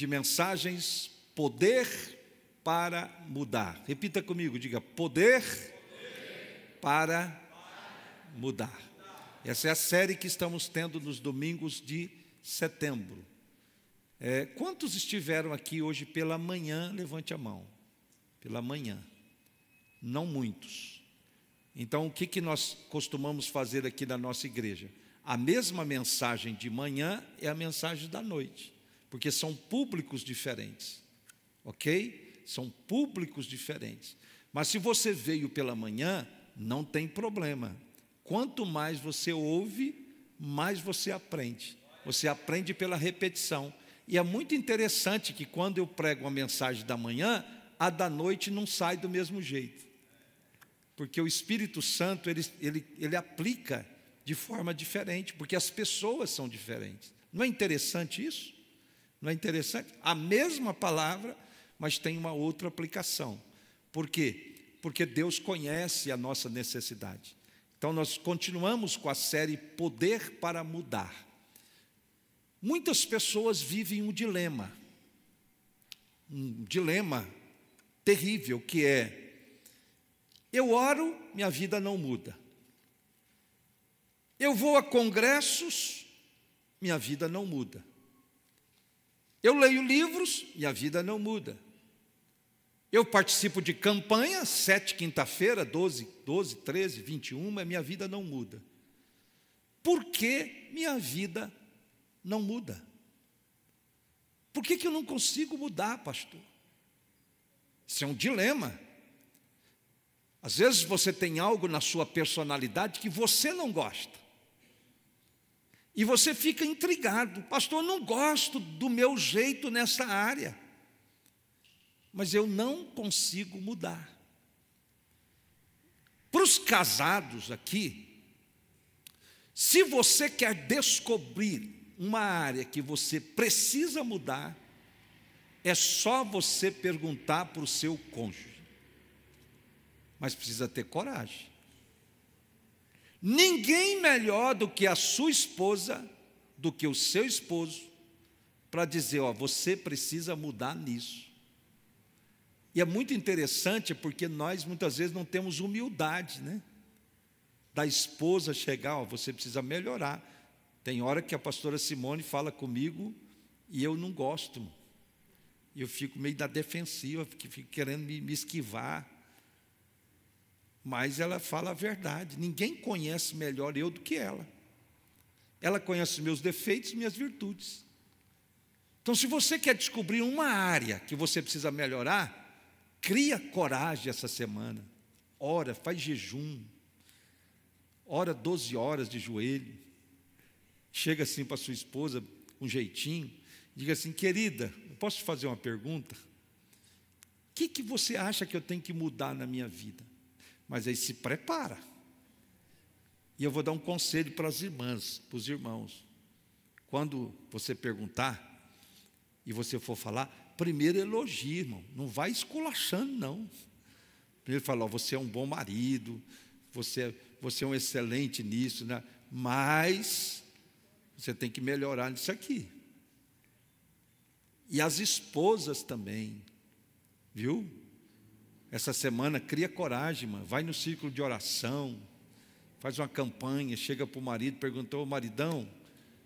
de mensagens Poder para Mudar. Repita comigo, diga Poder, para, para Mudar. Essa é a série que estamos tendo nos domingos de setembro. É, quantos estiveram aqui hoje pela manhã? Levante a mão. Pela manhã. Não muitos. Então, o que, que nós costumamos fazer aqui na nossa igreja? A mesma mensagem de manhã é a mensagem da noite porque são públicos diferentes, ok? São públicos diferentes. Mas se você veio pela manhã, não tem problema. Quanto mais você ouve, mais você aprende. Você aprende pela repetição. E é muito interessante que quando eu prego uma mensagem da manhã, a da noite não sai do mesmo jeito. Porque o Espírito Santo, ele, ele, ele aplica de forma diferente, porque as pessoas são diferentes. Não é interessante isso? Não é interessante? A mesma palavra, mas tem uma outra aplicação. Por quê? Porque Deus conhece a nossa necessidade. Então, nós continuamos com a série Poder para Mudar. Muitas pessoas vivem um dilema, um dilema terrível que é: eu oro, minha vida não muda. Eu vou a congressos, minha vida não muda. Eu leio livros e a vida não muda. Eu participo de campanha, sete quinta-feira, 12, 12, 13, 21, e minha vida não muda. Por que minha vida não muda? Por que, que eu não consigo mudar, pastor? Isso é um dilema. Às vezes você tem algo na sua personalidade que você não gosta. E você fica intrigado, pastor, não gosto do meu jeito nessa área, mas eu não consigo mudar. Para os casados aqui, se você quer descobrir uma área que você precisa mudar, é só você perguntar para o seu cônjuge. Mas precisa ter coragem. Ninguém melhor do que a sua esposa, do que o seu esposo, para dizer: ó, você precisa mudar nisso. E é muito interessante porque nós muitas vezes não temos humildade, né? Da esposa chegar, ó, você precisa melhorar. Tem hora que a pastora Simone fala comigo e eu não gosto. Eu fico meio da defensiva, porque fico querendo me, me esquivar mas ela fala a verdade. Ninguém conhece melhor eu do que ela. Ela conhece meus defeitos e minhas virtudes. Então, se você quer descobrir uma área que você precisa melhorar, cria coragem essa semana. Ora, faz jejum. Ora 12 horas de joelho. Chega assim para sua esposa, um jeitinho, diga assim: querida, posso te fazer uma pergunta? O que, que você acha que eu tenho que mudar na minha vida? Mas aí se prepara. E eu vou dar um conselho para as irmãs, para os irmãos. Quando você perguntar e você for falar, primeiro elogie, irmão. Não vai esculachando, não. Primeiro fala, ó, você é um bom marido, você, é, você é um excelente nisso, né? mas você tem que melhorar nisso aqui. E as esposas também, viu? essa semana, cria coragem, mano. vai no círculo de oração, faz uma campanha, chega para o marido, perguntou, maridão,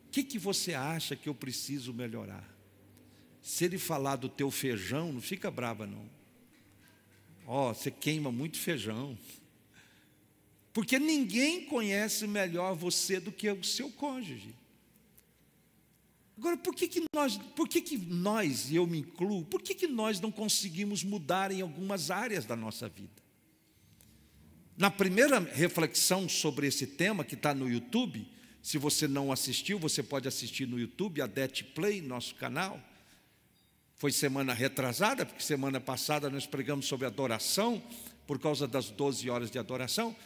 o que, que você acha que eu preciso melhorar? Se ele falar do teu feijão, não fica brava não. Ó, oh, você queima muito feijão. Porque ninguém conhece melhor você do que o seu cônjuge. Agora, por que, que nós, por que, que nós, e eu me incluo, por que, que nós não conseguimos mudar em algumas áreas da nossa vida? Na primeira reflexão sobre esse tema, que está no YouTube, se você não assistiu, você pode assistir no YouTube, a Det Play, nosso canal. Foi semana retrasada, porque semana passada nós pregamos sobre adoração, por causa das 12 horas de adoração.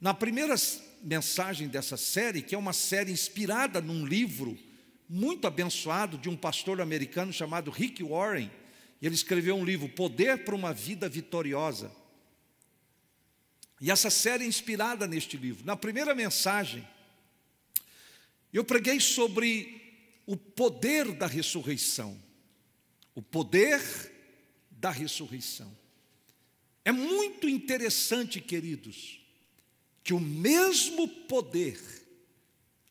Na primeira mensagem dessa série, que é uma série inspirada num livro muito abençoado de um pastor americano chamado Rick Warren. Ele escreveu um livro, Poder para uma Vida Vitoriosa. E essa série é inspirada neste livro. Na primeira mensagem, eu preguei sobre o poder da ressurreição. O poder da ressurreição. É muito interessante, queridos, que o mesmo poder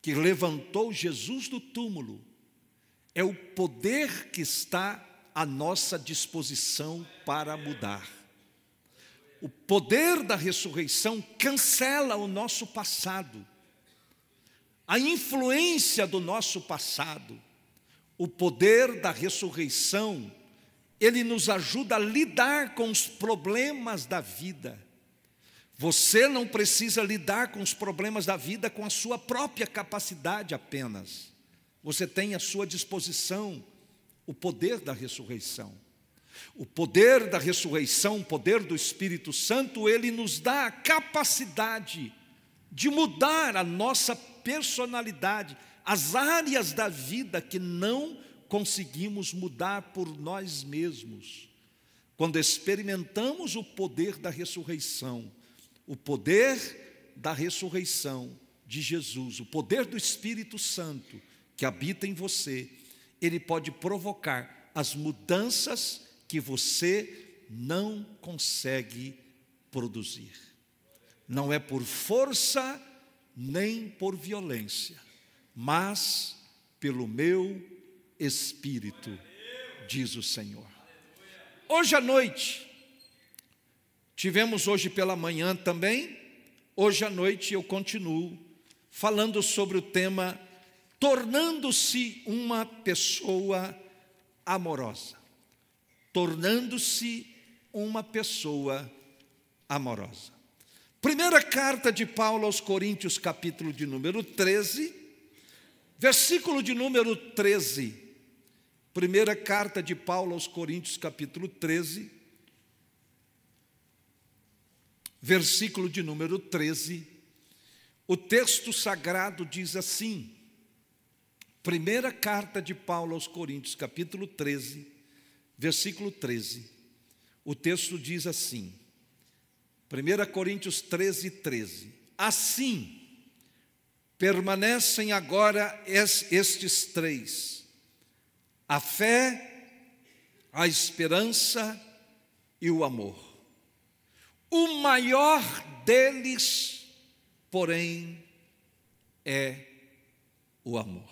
que levantou Jesus do túmulo é o poder que está à nossa disposição para mudar. O poder da ressurreição cancela o nosso passado, a influência do nosso passado. O poder da ressurreição, ele nos ajuda a lidar com os problemas da vida você não precisa lidar com os problemas da vida com a sua própria capacidade apenas. Você tem à sua disposição o poder da ressurreição. O poder da ressurreição, o poder do Espírito Santo, ele nos dá a capacidade de mudar a nossa personalidade, as áreas da vida que não conseguimos mudar por nós mesmos. Quando experimentamos o poder da ressurreição, o poder da ressurreição de Jesus, o poder do Espírito Santo que habita em você, ele pode provocar as mudanças que você não consegue produzir. Não é por força nem por violência, mas pelo meu espírito, diz o Senhor. Hoje à noite, Tivemos hoje pela manhã também, hoje à noite eu continuo falando sobre o tema tornando-se uma pessoa amorosa. Tornando-se uma pessoa amorosa. Primeira carta de Paulo aos Coríntios, capítulo de número 13, versículo de número 13. Primeira carta de Paulo aos Coríntios, capítulo 13, versículo de número 13, o texto sagrado diz assim, primeira carta de Paulo aos Coríntios, capítulo 13, versículo 13, o texto diz assim, 1 Coríntios 13, 13: Assim, permanecem agora estes três: a fé, a esperança e o amor. O maior deles, porém, é o amor.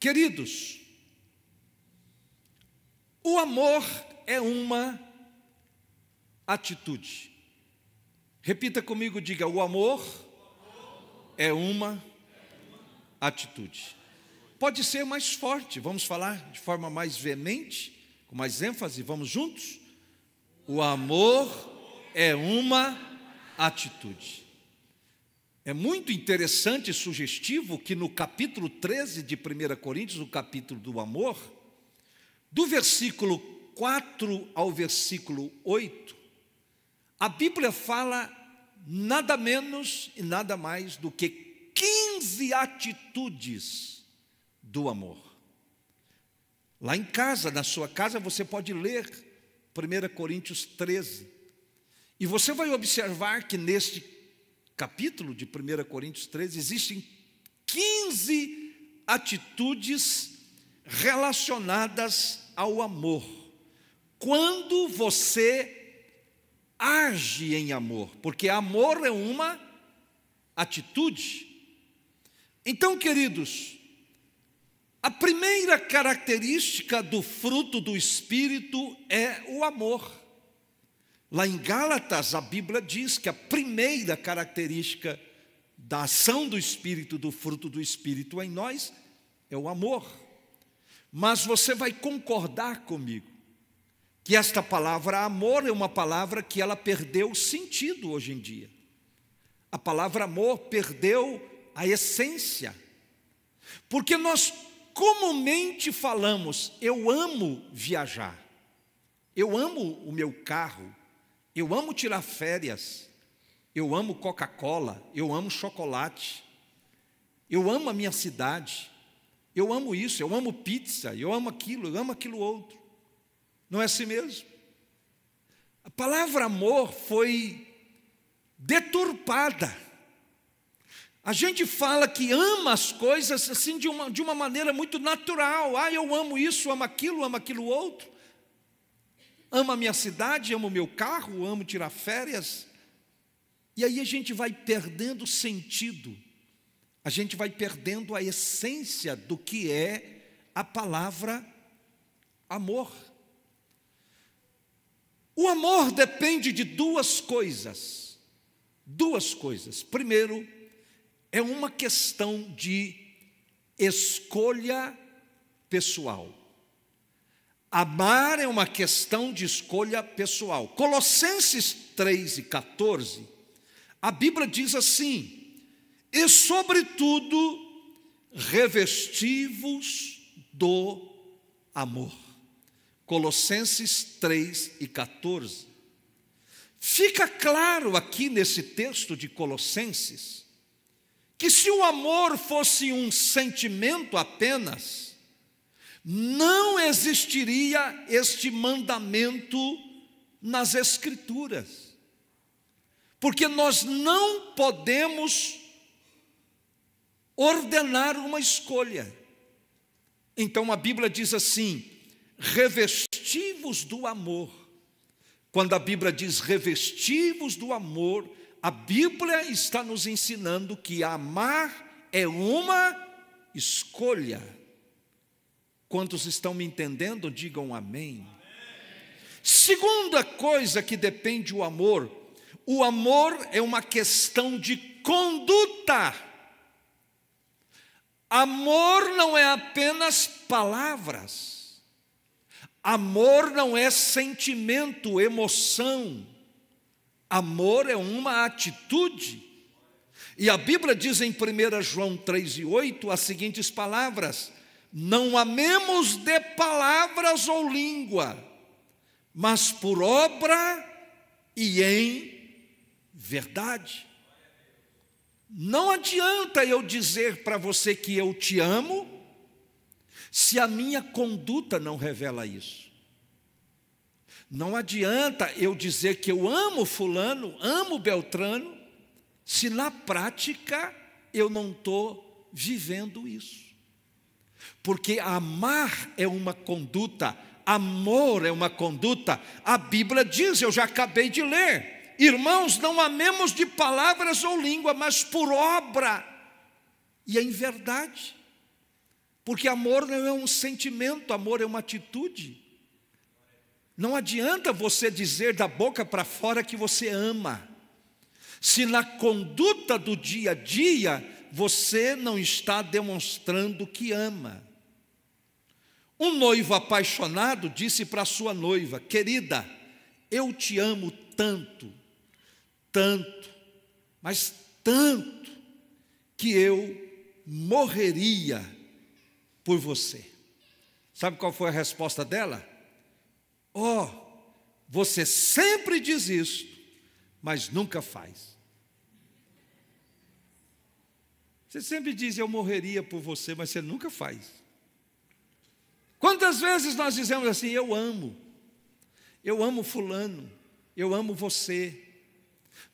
Queridos, o amor é uma atitude. Repita comigo, diga: o amor é uma atitude. Pode ser mais forte, vamos falar de forma mais veemente, com mais ênfase, vamos juntos? O amor é uma atitude. É muito interessante e sugestivo que no capítulo 13 de 1 Coríntios, o capítulo do amor, do versículo 4 ao versículo 8, a Bíblia fala nada menos e nada mais do que 15 atitudes do amor. Lá em casa, na sua casa, você pode ler 1 Coríntios 13. E você vai observar que neste capítulo de 1 Coríntios 13 existem 15 atitudes relacionadas ao amor. Quando você age em amor, porque amor é uma atitude. Então, queridos, a primeira característica do fruto do Espírito é o amor. Lá em Gálatas, a Bíblia diz que a primeira característica da ação do Espírito, do fruto do Espírito em nós, é o amor. Mas você vai concordar comigo que esta palavra amor é uma palavra que ela perdeu sentido hoje em dia. A palavra amor perdeu a essência. Porque nós comumente falamos, eu amo viajar, eu amo o meu carro, eu amo tirar férias, eu amo Coca-Cola, eu amo chocolate, eu amo a minha cidade, eu amo isso, eu amo pizza, eu amo aquilo, eu amo aquilo outro. Não é assim mesmo? A palavra amor foi deturpada a gente fala que ama as coisas assim de uma, de uma maneira muito natural. Ah, eu amo isso, amo aquilo, amo aquilo outro. Amo a minha cidade, amo o meu carro, amo tirar férias. E aí a gente vai perdendo sentido, a gente vai perdendo a essência do que é a palavra amor. O amor depende de duas coisas. Duas coisas. Primeiro, é uma questão de escolha pessoal. Amar é uma questão de escolha pessoal. Colossenses 3 e 14, a Bíblia diz assim: E sobretudo, revestivos do amor. Colossenses 3 e 14. Fica claro aqui nesse texto de Colossenses que se o amor fosse um sentimento apenas, não existiria este mandamento nas Escrituras, porque nós não podemos ordenar uma escolha. Então a Bíblia diz assim: revestivos do amor. Quando a Bíblia diz revestivos do amor, a Bíblia está nos ensinando que amar é uma escolha. Quantos estão me entendendo, digam amém. amém. Segunda coisa que depende o amor: o amor é uma questão de conduta. Amor não é apenas palavras. Amor não é sentimento, emoção. Amor é uma atitude. E a Bíblia diz em 1 João 3 e 8 as seguintes palavras: Não amemos de palavras ou língua, mas por obra e em verdade. Não adianta eu dizer para você que eu te amo, se a minha conduta não revela isso. Não adianta eu dizer que eu amo Fulano, amo Beltrano, se na prática eu não estou vivendo isso. Porque amar é uma conduta, amor é uma conduta. A Bíblia diz, eu já acabei de ler, irmãos, não amemos de palavras ou língua, mas por obra e é em verdade. Porque amor não é um sentimento, amor é uma atitude. Não adianta você dizer da boca para fora que você ama, se na conduta do dia a dia você não está demonstrando que ama. Um noivo apaixonado disse para sua noiva: Querida, eu te amo tanto, tanto, mas tanto, que eu morreria por você. Sabe qual foi a resposta dela? Ó, oh, você sempre diz isso, mas nunca faz. Você sempre diz, eu morreria por você, mas você nunca faz. Quantas vezes nós dizemos assim, eu amo, eu amo Fulano, eu amo você,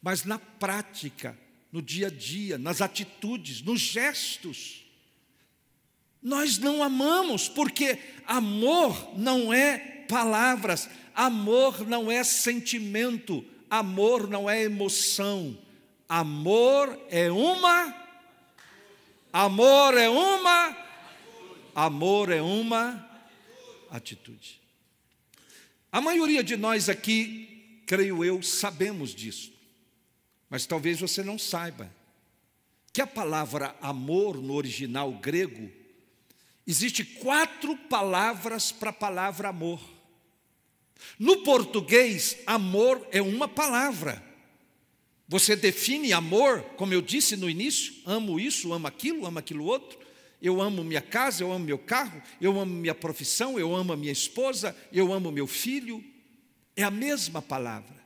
mas na prática, no dia a dia, nas atitudes, nos gestos, nós não amamos, porque amor não é palavras. Amor não é sentimento, amor não é emoção. Amor é uma Amor é uma Amor é uma atitude. A maioria de nós aqui, creio eu, sabemos disso. Mas talvez você não saiba que a palavra amor no original grego existe quatro palavras para a palavra amor. No português, amor é uma palavra. Você define amor, como eu disse no início, amo isso, amo aquilo, amo aquilo outro. Eu amo minha casa, eu amo meu carro, eu amo minha profissão, eu amo a minha esposa, eu amo meu filho. É a mesma palavra.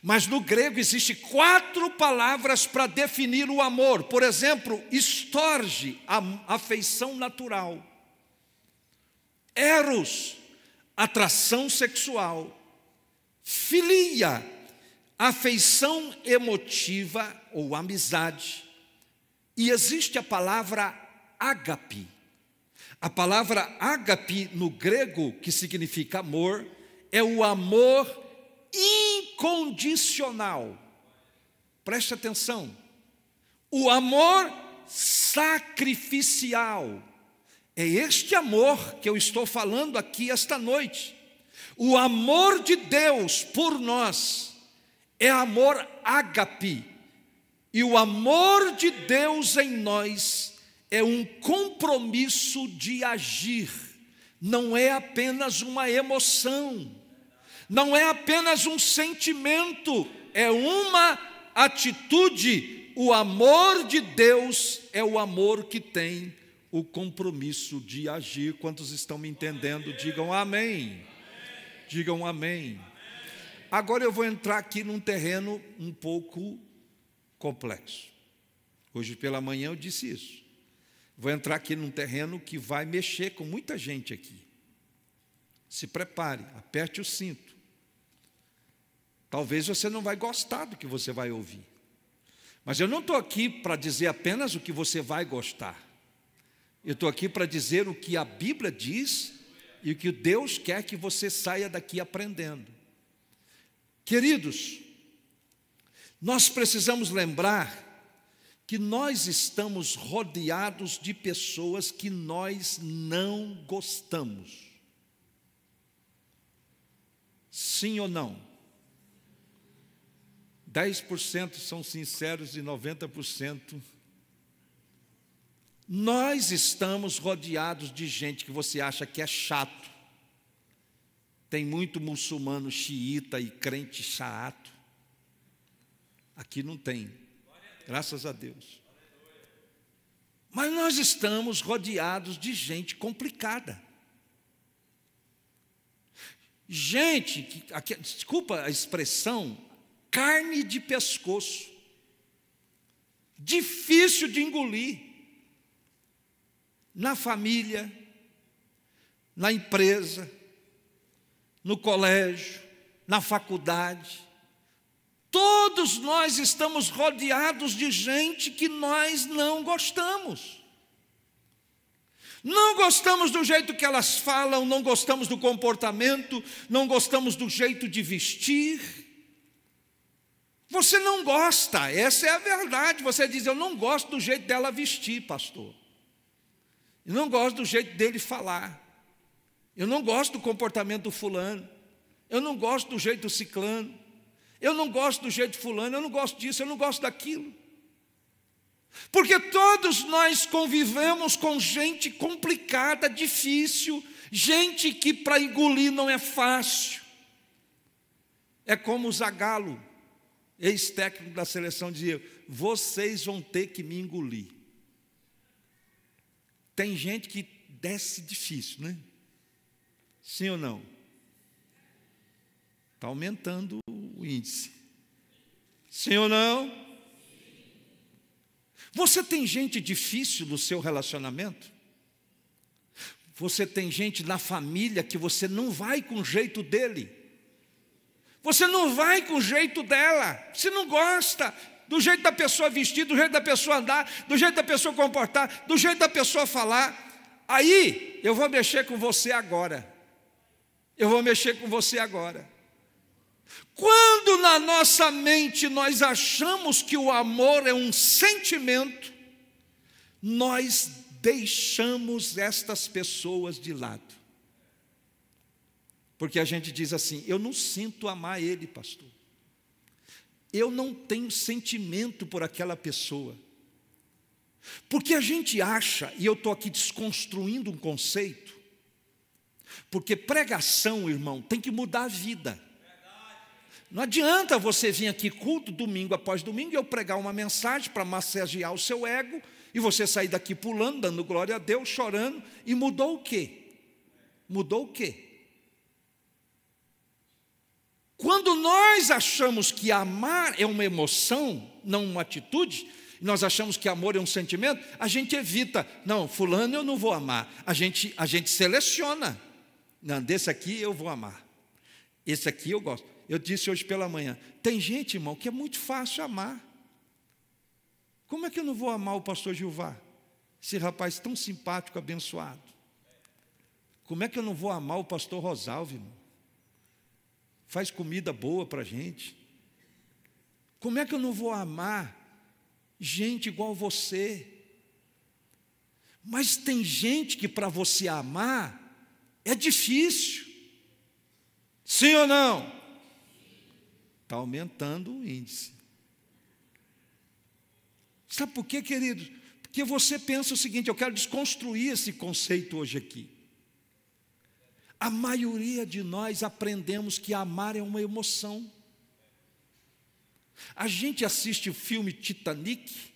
Mas no grego existe quatro palavras para definir o amor. Por exemplo, estorge, afeição natural. Eros, atração sexual, filia, afeição emotiva ou amizade. E existe a palavra ágape. A palavra ágape no grego, que significa amor, é o amor incondicional. Preste atenção. O amor sacrificial é este amor que eu estou falando aqui esta noite. O amor de Deus por nós é amor ágape. E o amor de Deus em nós é um compromisso de agir, não é apenas uma emoção, não é apenas um sentimento, é uma atitude. O amor de Deus é o amor que tem o compromisso de agir. Quantos estão me entendendo, digam amém. Digam amém. Agora eu vou entrar aqui num terreno um pouco complexo. Hoje pela manhã eu disse isso. Vou entrar aqui num terreno que vai mexer com muita gente aqui. Se prepare, aperte o cinto. Talvez você não vai gostar do que você vai ouvir. Mas eu não estou aqui para dizer apenas o que você vai gostar. Eu estou aqui para dizer o que a Bíblia diz e o que Deus quer que você saia daqui aprendendo. Queridos, nós precisamos lembrar que nós estamos rodeados de pessoas que nós não gostamos. Sim ou não? 10% são sinceros e 90% nós estamos rodeados de gente que você acha que é chato. Tem muito muçulmano xiita e crente chato. Aqui não tem, graças a Deus. Mas nós estamos rodeados de gente complicada. Gente, que, aqui, desculpa a expressão, carne de pescoço, difícil de engolir na família, na empresa, no colégio, na faculdade. Todos nós estamos rodeados de gente que nós não gostamos. Não gostamos do jeito que elas falam, não gostamos do comportamento, não gostamos do jeito de vestir. Você não gosta, essa é a verdade. Você diz: Eu não gosto do jeito dela vestir, pastor. Eu não gosto do jeito dele falar. Eu não gosto do comportamento do fulano. Eu não gosto do jeito do ciclano. Eu não gosto do jeito fulano. Eu não gosto disso. Eu não gosto daquilo. Porque todos nós convivemos com gente complicada, difícil, gente que para engolir não é fácil. É como o Zagallo, ex-técnico da seleção, dizia: vocês vão ter que me engolir. Tem gente que desce difícil, né? Sim ou não? Está aumentando o índice. Sim ou não? Você tem gente difícil no seu relacionamento? Você tem gente na família que você não vai com o jeito dele? Você não vai com o jeito dela? Você não gosta? do jeito da pessoa vestir, do jeito da pessoa andar, do jeito da pessoa comportar, do jeito da pessoa falar. Aí eu vou mexer com você agora. Eu vou mexer com você agora. Quando na nossa mente nós achamos que o amor é um sentimento, nós deixamos estas pessoas de lado. Porque a gente diz assim: eu não sinto amar ele, pastor eu não tenho sentimento por aquela pessoa. Porque a gente acha, e eu estou aqui desconstruindo um conceito, porque pregação, irmão, tem que mudar a vida. Não adianta você vir aqui culto domingo após domingo e eu pregar uma mensagem para massagear o seu ego e você sair daqui pulando, dando glória a Deus, chorando, e mudou o quê? Mudou o quê? Quando nós achamos que amar é uma emoção, não uma atitude, nós achamos que amor é um sentimento, a gente evita. Não, fulano eu não vou amar. A gente, a gente seleciona. Não, desse aqui eu vou amar. Esse aqui eu gosto. Eu disse hoje pela manhã: tem gente, irmão, que é muito fácil amar. Como é que eu não vou amar o pastor Gilvá? Esse rapaz tão simpático, abençoado. Como é que eu não vou amar o pastor Rosalvo, irmão? faz comida boa para a gente. Como é que eu não vou amar gente igual você? Mas tem gente que para você amar é difícil. Sim ou não? Está aumentando o índice. Sabe por quê, querido? Porque você pensa o seguinte: eu quero desconstruir esse conceito hoje aqui. A maioria de nós aprendemos que amar é uma emoção. A gente assiste o filme Titanic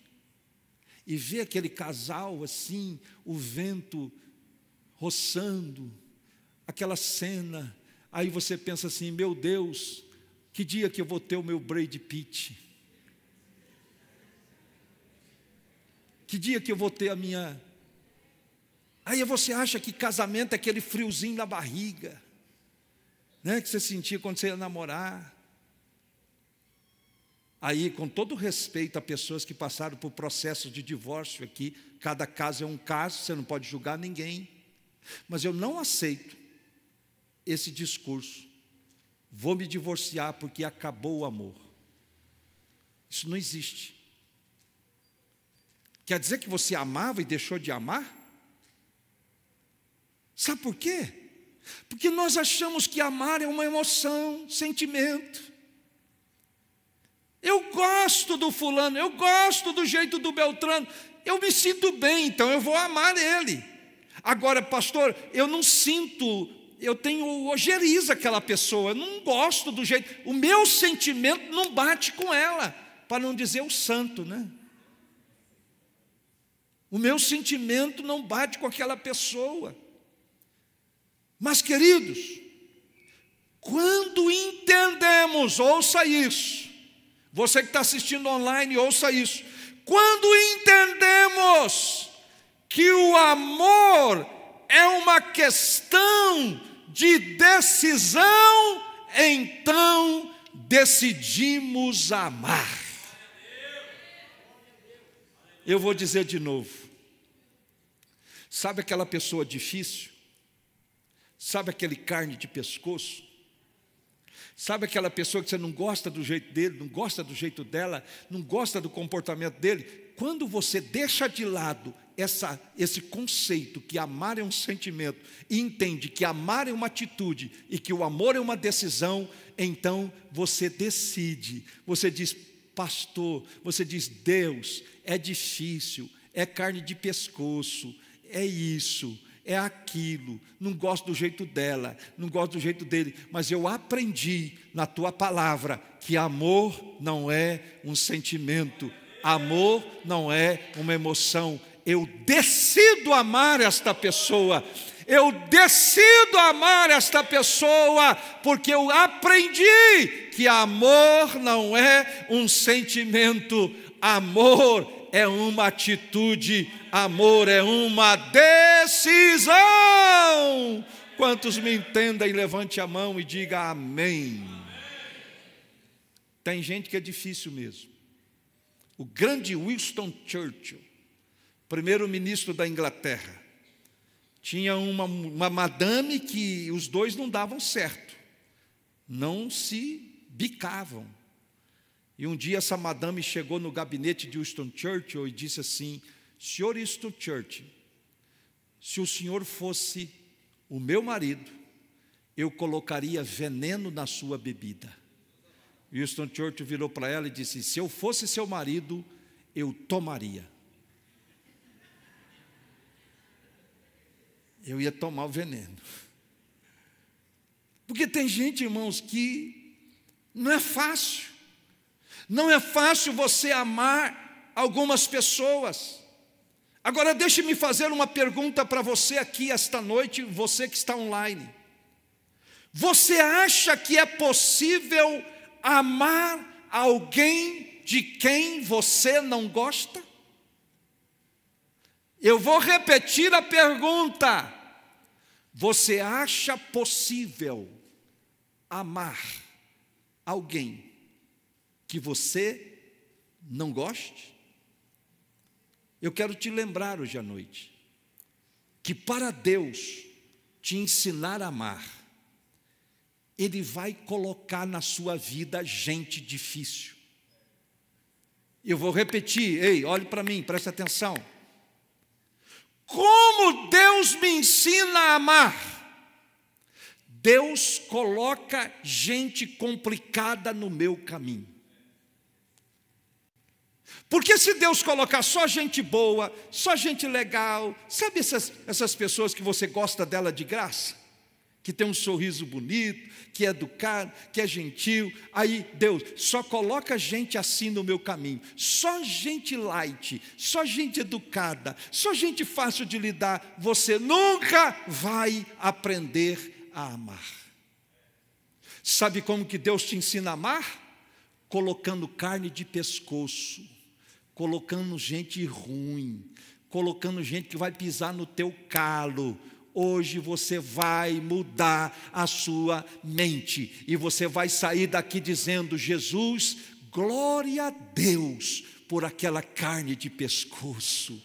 e vê aquele casal assim, o vento roçando, aquela cena. Aí você pensa assim: meu Deus, que dia que eu vou ter o meu Brad Pitt? Que dia que eu vou ter a minha Aí você acha que casamento é aquele friozinho na barriga, né, que você sentia quando você ia namorar. Aí, com todo respeito a pessoas que passaram por processos de divórcio aqui, cada caso é um caso, você não pode julgar ninguém. Mas eu não aceito esse discurso. Vou me divorciar porque acabou o amor. Isso não existe. Quer dizer que você amava e deixou de amar? Sabe por quê? Porque nós achamos que amar é uma emoção, sentimento. Eu gosto do fulano, eu gosto do jeito do Beltrano, eu me sinto bem, então eu vou amar ele. Agora, pastor, eu não sinto, eu tenho ojeriza aquela pessoa, eu não gosto do jeito, o meu sentimento não bate com ela, para não dizer o santo, né? O meu sentimento não bate com aquela pessoa. Mas, queridos, quando entendemos, ouça isso, você que está assistindo online, ouça isso. Quando entendemos que o amor é uma questão de decisão, então decidimos amar. Eu vou dizer de novo. Sabe aquela pessoa difícil? Sabe aquele carne de pescoço? Sabe aquela pessoa que você não gosta do jeito dele, não gosta do jeito dela, não gosta do comportamento dele? Quando você deixa de lado essa, esse conceito que amar é um sentimento e entende que amar é uma atitude e que o amor é uma decisão, então você decide, você diz, pastor, você diz, Deus, é difícil, é carne de pescoço, é isso, é aquilo, não gosto do jeito dela, não gosto do jeito dele, mas eu aprendi na tua palavra que amor não é um sentimento, amor não é uma emoção. Eu decido amar esta pessoa, eu decido amar esta pessoa, porque eu aprendi que amor não é um sentimento, amor é uma atitude, amor é uma decisão. Quantos me entendem, levante a mão e diga amém. amém. Tem gente que é difícil mesmo. O grande Winston Churchill, primeiro-ministro da Inglaterra, tinha uma, uma madame que os dois não davam certo, não se bicavam e um dia essa madame chegou no gabinete de Winston Churchill e disse assim: Senhor Winston Churchill, se o senhor fosse o meu marido, eu colocaria veneno na sua bebida. Winston Churchill virou para ela e disse: Se eu fosse seu marido, eu tomaria. Eu ia tomar o veneno. Porque tem gente, irmãos, que não é fácil. Não é fácil você amar algumas pessoas. Agora, deixe-me fazer uma pergunta para você aqui esta noite, você que está online. Você acha que é possível amar alguém de quem você não gosta? Eu vou repetir a pergunta. Você acha possível amar alguém que você não goste? Eu quero te lembrar hoje à noite que para Deus te ensinar a amar, Ele vai colocar na sua vida gente difícil. Eu vou repetir, ei, olhe para mim, preste atenção. Como Deus me ensina a amar? Deus coloca gente complicada no meu caminho. Porque se Deus colocar só gente boa, só gente legal, sabe essas, essas pessoas que você gosta dela de graça? Que tem um sorriso bonito, que é educado, que é gentil. Aí, Deus, só coloca gente assim no meu caminho. Só gente light, só gente educada, só gente fácil de lidar. Você nunca vai aprender a amar. Sabe como que Deus te ensina a amar? Colocando carne de pescoço colocando gente ruim, colocando gente que vai pisar no teu calo. Hoje você vai mudar a sua mente e você vai sair daqui dizendo: Jesus, glória a Deus por aquela carne de pescoço.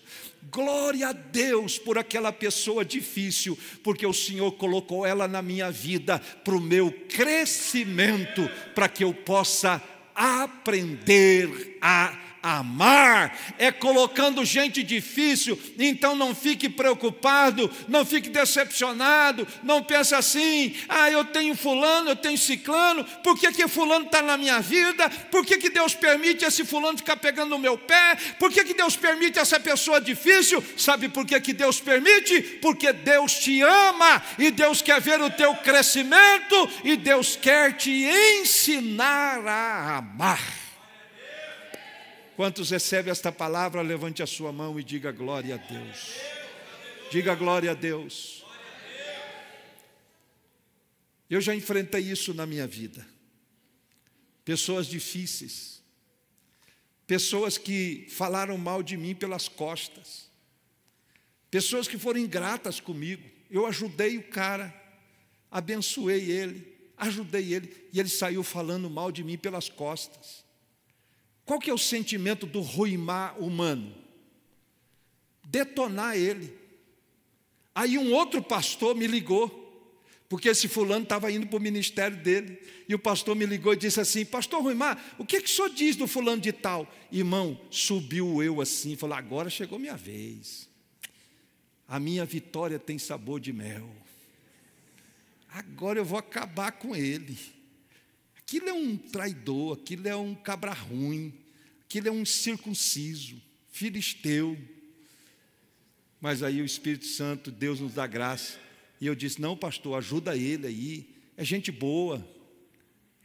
Glória a Deus por aquela pessoa difícil, porque o Senhor colocou ela na minha vida para o meu crescimento, para que eu possa aprender a amar, é colocando gente difícil, então não fique preocupado, não fique decepcionado, não pense assim, ah, eu tenho fulano, eu tenho ciclano, por que, que fulano está na minha vida? Por que, que Deus permite esse fulano ficar pegando no meu pé? Por que, que Deus permite essa pessoa difícil? Sabe por que, que Deus permite? Porque Deus te ama e Deus quer ver o teu crescimento e Deus quer te ensinar a amar. Quantos recebe esta palavra, levante a sua mão e diga glória a Deus. Diga glória a Deus. Eu já enfrentei isso na minha vida. Pessoas difíceis, pessoas que falaram mal de mim pelas costas, pessoas que foram ingratas comigo. Eu ajudei o cara, abençoei ele, ajudei ele, e ele saiu falando mal de mim pelas costas. Qual que é o sentimento do ruimar humano? Detonar ele. Aí um outro pastor me ligou, porque esse fulano estava indo para o ministério dele, e o pastor me ligou e disse assim: Pastor Ruimar, o que, que o senhor diz do fulano de tal? Irmão, subiu eu assim, falou: Agora chegou minha vez, a minha vitória tem sabor de mel, agora eu vou acabar com ele. Aquilo é um traidor, aquilo é um cabra ruim, aquilo é um circunciso, filisteu. Mas aí o Espírito Santo, Deus nos dá graça. E eu disse: não, pastor, ajuda ele aí. É gente boa,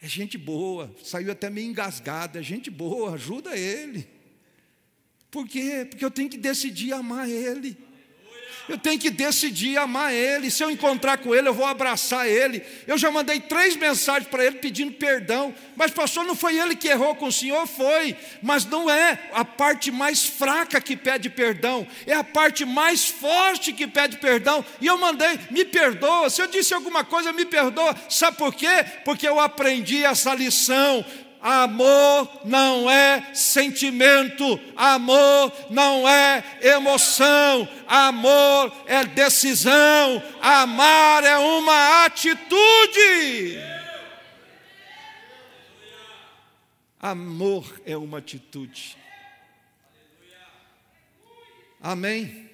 é gente boa. Saiu até meio engasgado, é gente boa, ajuda ele. Por quê? Porque eu tenho que decidir amar ele eu tenho que decidir amar ele. Se eu encontrar com ele, eu vou abraçar ele. Eu já mandei três mensagens para ele pedindo perdão. Mas, pastor, não foi ele que errou com o senhor? Foi. Mas não é a parte mais fraca que pede perdão, é a parte mais forte que pede perdão. E eu mandei, me perdoa. Se eu disse alguma coisa, me perdoa. Sabe por quê? Porque eu aprendi essa lição. Amor não é sentimento, amor não é emoção, amor é decisão, amar é uma atitude. Amor é uma atitude. Amém?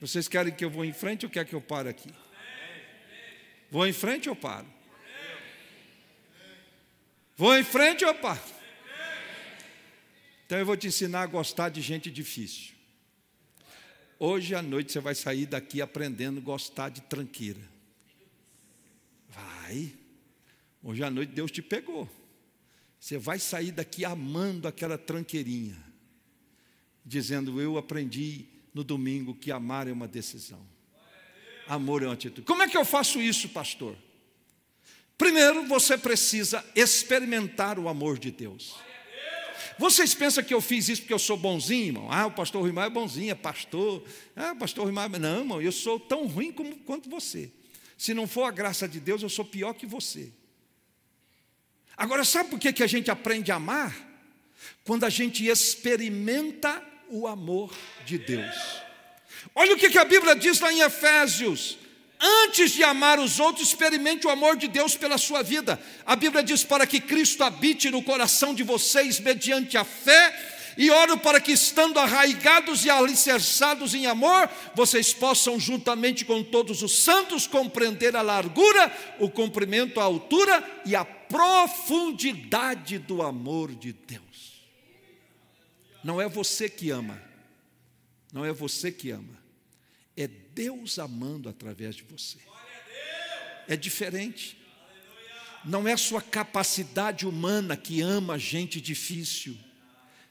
Vocês querem que eu vou em frente ou quer que eu pare aqui? Vou em frente ou paro? Vou em frente, opa. Então eu vou te ensinar a gostar de gente difícil. Hoje à noite você vai sair daqui aprendendo a gostar de tranqueira. Vai. Hoje à noite Deus te pegou. Você vai sair daqui amando aquela tranqueirinha, dizendo: Eu aprendi no domingo que amar é uma decisão. Amor é uma atitude. Como é que eu faço isso, pastor? Primeiro, você precisa experimentar o amor de Deus. Vocês pensam que eu fiz isso porque eu sou bonzinho, irmão? Ah, o pastor Rimar é bonzinho, é pastor. Ah, o pastor Rimar. Não, irmão, eu sou tão ruim como, quanto você. Se não for a graça de Deus, eu sou pior que você. Agora, sabe por que, que a gente aprende a amar? Quando a gente experimenta o amor de Deus. Olha o que, que a Bíblia diz lá em Efésios: antes de amar os outros, experimente o amor de Deus pela sua vida. A Bíblia diz: para que Cristo habite no coração de vocês mediante a fé, e oro para que, estando arraigados e alicerçados em amor, vocês possam, juntamente com todos os santos, compreender a largura, o comprimento, a altura e a profundidade do amor de Deus. Não é você que ama, não é você que ama, Deus amando através de você. É diferente. Não é sua capacidade humana que ama gente difícil.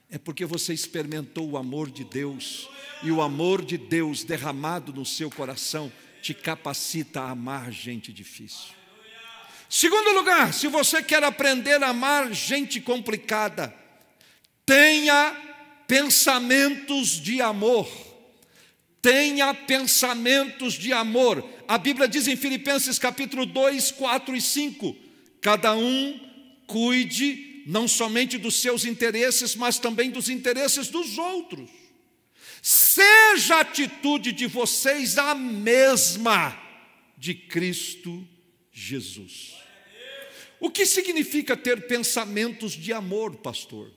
É porque você experimentou o amor de Deus e o amor de Deus derramado no seu coração te capacita a amar gente difícil. Segundo lugar, se você quer aprender a amar gente complicada, tenha pensamentos de amor tenha pensamentos de amor. A Bíblia diz em Filipenses capítulo 2, 4 e 5: cada um cuide não somente dos seus interesses, mas também dos interesses dos outros. Seja a atitude de vocês a mesma de Cristo Jesus. O que significa ter pensamentos de amor, pastor?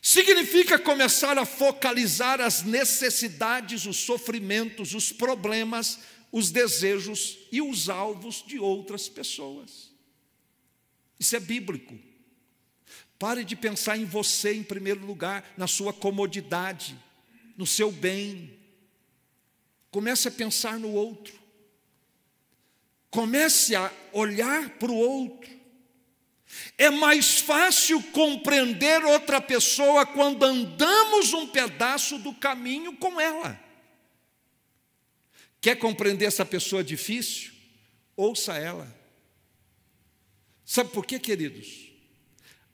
Significa começar a focalizar as necessidades, os sofrimentos, os problemas, os desejos e os alvos de outras pessoas. Isso é bíblico. Pare de pensar em você em primeiro lugar, na sua comodidade, no seu bem. Comece a pensar no outro. Comece a olhar para o outro. É mais fácil compreender outra pessoa quando andamos um pedaço do caminho com ela. Quer compreender essa pessoa difícil? Ouça ela. Sabe por quê, queridos?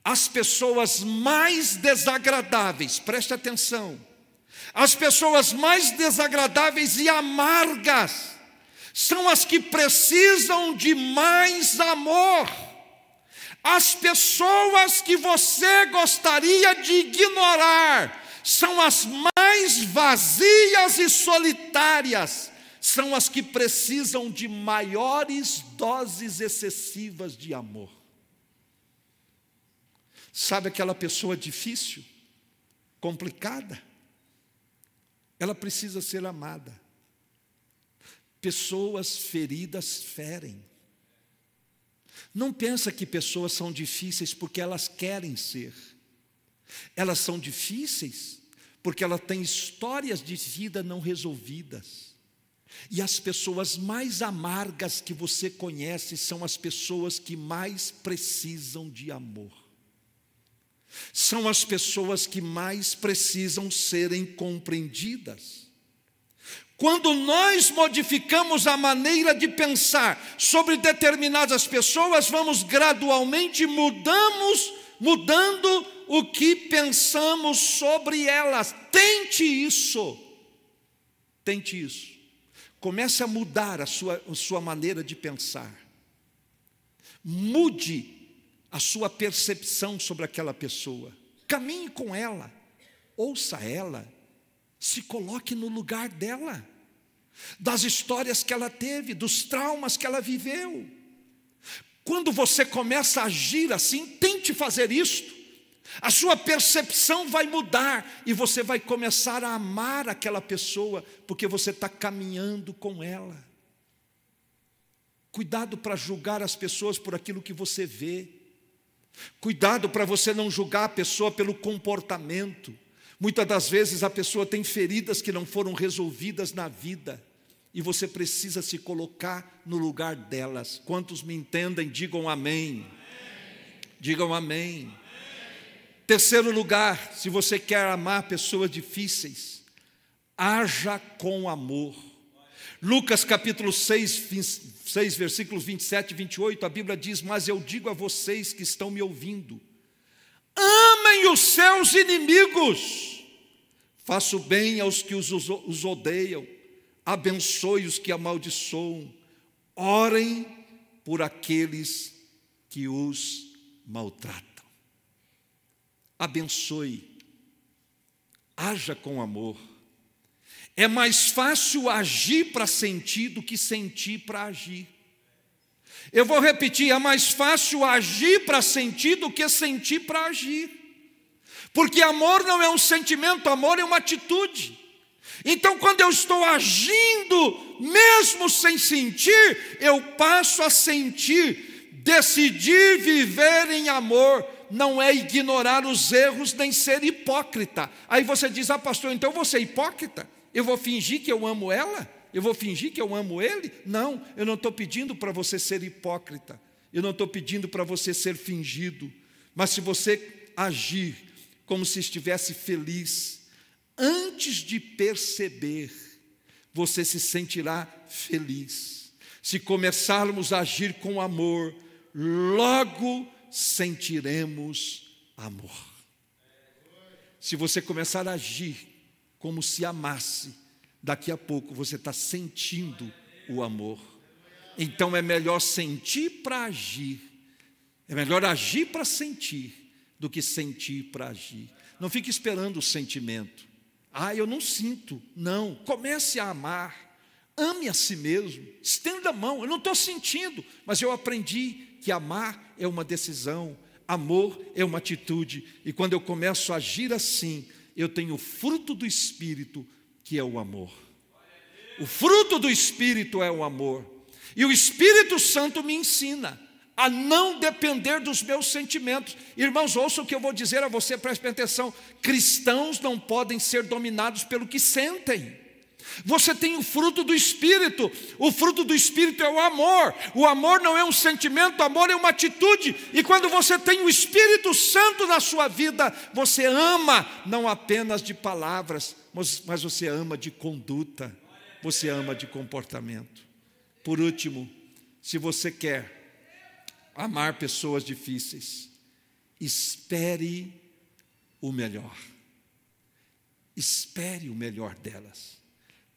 As pessoas mais desagradáveis, preste atenção, as pessoas mais desagradáveis e amargas são as que precisam de mais amor. As pessoas que você gostaria de ignorar são as mais vazias e solitárias, são as que precisam de maiores doses excessivas de amor. Sabe aquela pessoa difícil, complicada? Ela precisa ser amada. Pessoas feridas ferem. Não pensa que pessoas são difíceis porque elas querem ser. Elas são difíceis porque elas têm histórias de vida não resolvidas. E as pessoas mais amargas que você conhece são as pessoas que mais precisam de amor. São as pessoas que mais precisam serem compreendidas. Quando nós modificamos a maneira de pensar sobre determinadas pessoas, vamos gradualmente mudamos, mudando o que pensamos sobre elas. Tente isso. Tente isso. Comece a mudar a sua, a sua maneira de pensar. Mude a sua percepção sobre aquela pessoa. Caminhe com ela. Ouça ela se coloque no lugar dela, das histórias que ela teve, dos traumas que ela viveu. Quando você começa a agir assim, tente fazer isto, a sua percepção vai mudar e você vai começar a amar aquela pessoa, porque você está caminhando com ela. Cuidado para julgar as pessoas por aquilo que você vê. Cuidado para você não julgar a pessoa pelo comportamento. Muitas das vezes a pessoa tem feridas que não foram resolvidas na vida e você precisa se colocar no lugar delas. Quantos me entendem, digam amém. amém. Digam amém. amém. Terceiro lugar, se você quer amar pessoas difíceis, haja com amor. Lucas capítulo 6, 6 versículos 27 e 28, a Bíblia diz: Mas eu digo a vocês que estão me ouvindo, amem Amem os seus inimigos, faça o bem aos que os, os odeiam, abençoe os que amaldiçoam, orem por aqueles que os maltratam. Abençoe, haja com amor. É mais fácil agir para sentir do que sentir para agir. Eu vou repetir: é mais fácil agir para sentir do que sentir para agir. Porque amor não é um sentimento, amor é uma atitude. Então, quando eu estou agindo, mesmo sem sentir, eu passo a sentir. Decidir viver em amor não é ignorar os erros nem ser hipócrita. Aí você diz, ah, pastor, então você é hipócrita? Eu vou fingir que eu amo ela? Eu vou fingir que eu amo ele? Não, eu não estou pedindo para você ser hipócrita. Eu não estou pedindo para você ser fingido. Mas se você agir como se estivesse feliz. Antes de perceber, você se sentirá feliz. Se começarmos a agir com amor, logo sentiremos amor. Se você começar a agir como se amasse, daqui a pouco você está sentindo o amor. Então é melhor sentir para agir, é melhor agir para sentir do que sentir para agir. Não fique esperando o sentimento. Ah, eu não sinto. Não. Comece a amar. Ame a si mesmo. Estenda a mão. Eu não estou sentindo, mas eu aprendi que amar é uma decisão, amor é uma atitude. E quando eu começo a agir assim, eu tenho o fruto do Espírito, que é o amor. O fruto do Espírito é o amor. E o Espírito Santo me ensina a não depender dos meus sentimentos. Irmãos, ouçam o que eu vou dizer a você, preste atenção. Cristãos não podem ser dominados pelo que sentem. Você tem o fruto do Espírito, o fruto do Espírito é o amor, o amor não é um sentimento, o amor é uma atitude, e quando você tem o Espírito Santo na sua vida, você ama não apenas de palavras, mas, mas você ama de conduta, você ama de comportamento. Por último, se você quer amar pessoas difíceis. Espere o melhor. Espere o melhor delas.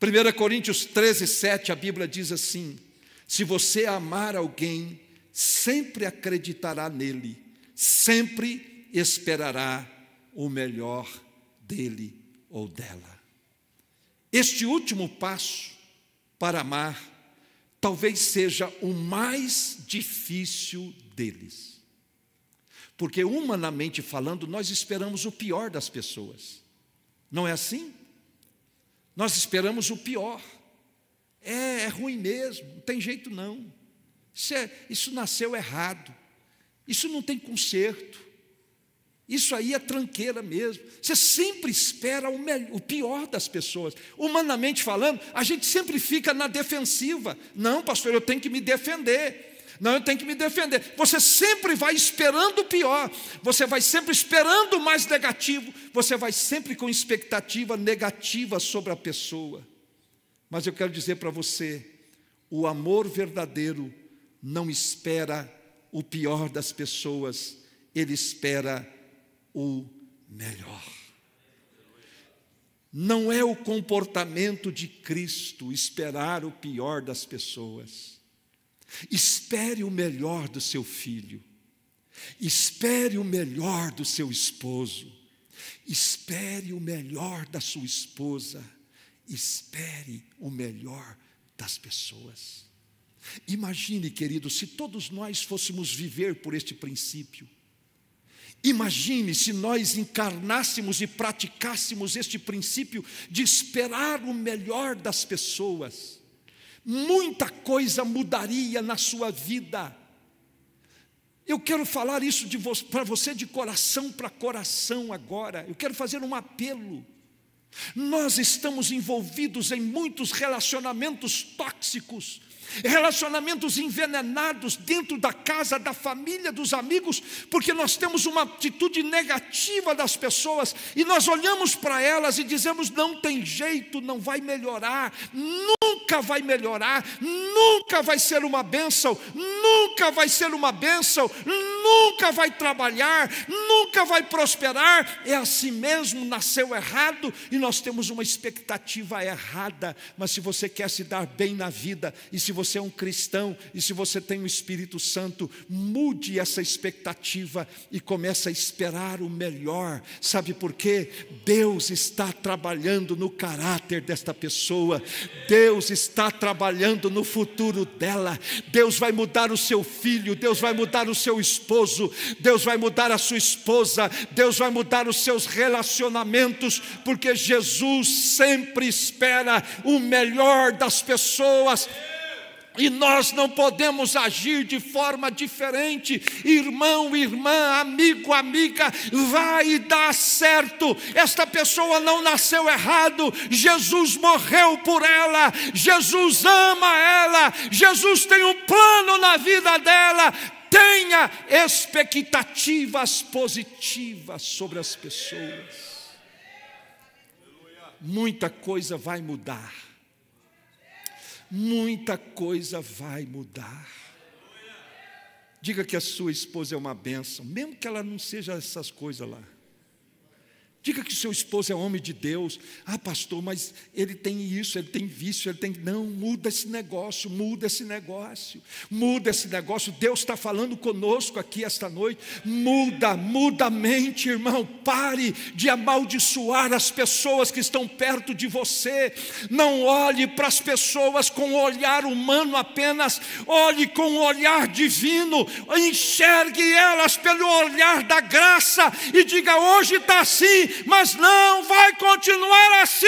1 Coríntios 13, 7, a Bíblia diz assim: Se você amar alguém, sempre acreditará nele, sempre esperará o melhor dele ou dela. Este último passo para amar talvez seja o mais difícil deles. Porque, humanamente falando, nós esperamos o pior das pessoas, não é assim? Nós esperamos o pior. É, é ruim mesmo, não tem jeito não. Isso, é, isso nasceu errado, isso não tem conserto. Isso aí é tranqueira mesmo. Você sempre espera o, melhor, o, pior das pessoas. Humanamente falando, a gente sempre fica na defensiva. Não, pastor, eu tenho que me defender. Não, eu tenho que me defender. Você sempre vai esperando o pior. Você vai sempre esperando o mais negativo. Você vai sempre com expectativa negativa sobre a pessoa. Mas eu quero dizer para você: o amor verdadeiro não espera o pior das pessoas, ele espera o melhor. Não é o comportamento de Cristo esperar o pior das pessoas. Espere o melhor do seu filho. Espere o melhor do seu esposo. Espere o melhor da sua esposa. Espere o melhor das pessoas. Imagine, querido, se todos nós fôssemos viver por este princípio. Imagine se nós encarnássemos e praticássemos este princípio de esperar o melhor das pessoas. Muita coisa mudaria na sua vida. Eu quero falar isso vo para você de coração para coração agora. Eu quero fazer um apelo. Nós estamos envolvidos em muitos relacionamentos tóxicos, relacionamentos envenenados dentro da casa, da família, dos amigos, porque nós temos uma atitude negativa das pessoas e nós olhamos para elas e dizemos: não tem jeito, não vai melhorar, nunca vai melhorar, nunca vai ser uma bênção, nunca vai ser uma bênção, nunca vai trabalhar, nunca vai prosperar. É assim mesmo, nasceu errado e nós temos uma expectativa errada, mas se você quer se dar bem na vida e se você é um cristão e se você tem o um Espírito Santo, mude essa expectativa e comece a esperar o melhor. Sabe por quê? Deus está trabalhando no caráter desta pessoa. Deus está trabalhando no futuro dela. Deus vai mudar o seu filho, Deus vai mudar o seu esposo, Deus vai mudar a sua esposa, Deus vai mudar os seus relacionamentos, porque Jesus sempre espera o melhor das pessoas. E nós não podemos agir de forma diferente. Irmão, irmã, amigo, amiga, vai dar certo. Esta pessoa não nasceu errado. Jesus morreu por ela. Jesus ama ela. Jesus tem um plano na vida dela. Tenha expectativas positivas sobre as pessoas. Muita coisa vai mudar muita coisa vai mudar. Diga que a sua esposa é uma bênção, mesmo que ela não seja essas coisas lá. Diga que seu esposo é homem de Deus. Ah, pastor, mas ele tem isso, ele tem vício, ele tem. Não, muda esse negócio, muda esse negócio, muda esse negócio. Deus está falando conosco aqui esta noite. Muda, muda a mente, irmão. Pare de amaldiçoar as pessoas que estão perto de você. Não olhe para as pessoas com o olhar humano apenas. Olhe com o olhar divino. Enxergue elas pelo olhar da graça e diga: hoje está assim mas não vai continuar assim,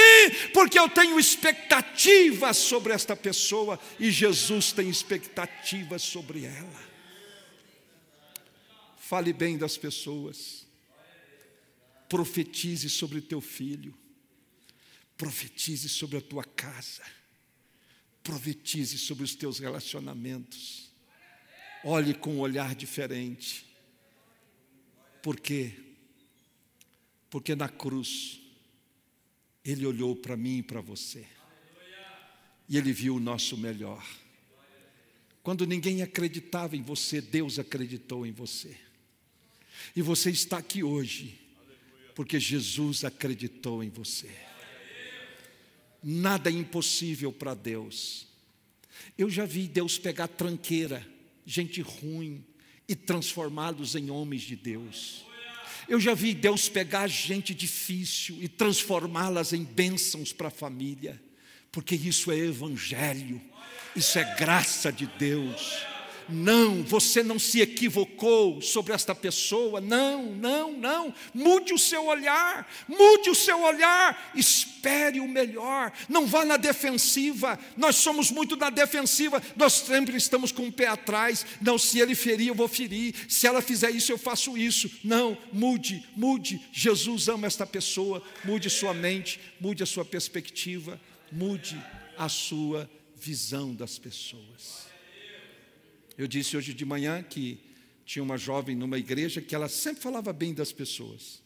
porque eu tenho expectativas sobre esta pessoa e Jesus tem expectativas sobre ela. Fale bem das pessoas, profetize sobre teu filho, profetize sobre a tua casa, profetize sobre os teus relacionamentos. Olhe com um olhar diferente. Por quê? porque na cruz ele olhou para mim e para você. E ele viu o nosso melhor. Quando ninguém acreditava em você, Deus acreditou em você. E você está aqui hoje, porque Jesus acreditou em você. Nada é impossível para Deus. Eu já vi Deus pegar tranqueira, gente ruim, e transformá-los em homens de Deus. Eu já vi Deus pegar gente difícil e transformá-las em bênçãos para a família, porque isso é evangelho, isso é graça de Deus não, você não se equivocou sobre esta pessoa, não, não, não, mude o seu olhar, mude o seu olhar, espere o melhor, não vá na defensiva, nós somos muito na defensiva, nós sempre estamos com o pé atrás, não, se ele ferir, eu vou ferir, se ela fizer isso, eu faço isso, não, mude, mude, Jesus ama esta pessoa, mude sua mente, mude a sua perspectiva, mude a sua visão das pessoas. Eu disse hoje de manhã que tinha uma jovem numa igreja que ela sempre falava bem das pessoas.